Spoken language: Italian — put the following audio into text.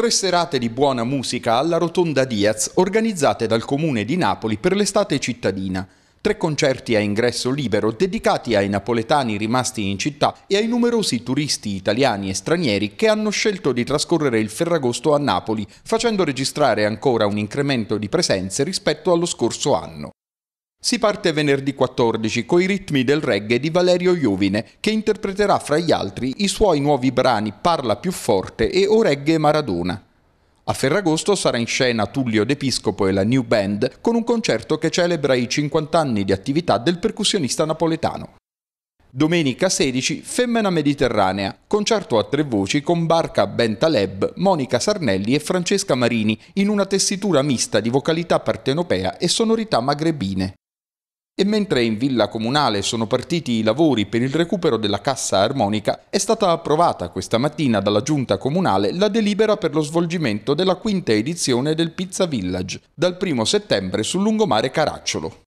Tre serate di buona musica alla Rotonda Diaz organizzate dal Comune di Napoli per l'estate cittadina. Tre concerti a ingresso libero dedicati ai napoletani rimasti in città e ai numerosi turisti italiani e stranieri che hanno scelto di trascorrere il Ferragosto a Napoli, facendo registrare ancora un incremento di presenze rispetto allo scorso anno. Si parte venerdì 14 coi ritmi del reggae di Valerio Iovine, che interpreterà fra gli altri i suoi nuovi brani Parla più forte e O reggae Maradona. A Ferragosto sarà in scena Tullio D'Episcopo e la New Band con un concerto che celebra i 50 anni di attività del percussionista napoletano. Domenica 16 Femmina Mediterranea, concerto a tre voci con Barca Ben Taleb, Monica Sarnelli e Francesca Marini in una tessitura mista di vocalità partenopea e sonorità magrebine. E mentre in villa comunale sono partiti i lavori per il recupero della cassa armonica, è stata approvata questa mattina dalla giunta comunale la delibera per lo svolgimento della quinta edizione del Pizza Village, dal 1 settembre sul lungomare Caracciolo.